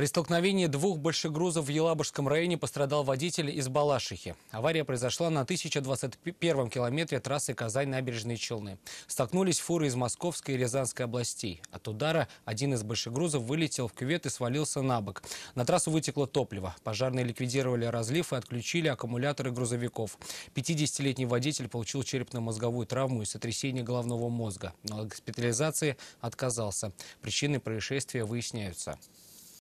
При столкновении двух большегрузов в Елабужском районе пострадал водитель из Балашихи. Авария произошла на 1021 километре трассы Казань-Набережные Челны. Столкнулись фуры из Московской и Рязанской областей. От удара один из большегрузов вылетел в кювет и свалился на бок. На трассу вытекло топливо. Пожарные ликвидировали разлив и отключили аккумуляторы грузовиков. 50-летний водитель получил черепно-мозговую травму и сотрясение головного мозга. Но от госпитализации отказался. Причины происшествия выясняются.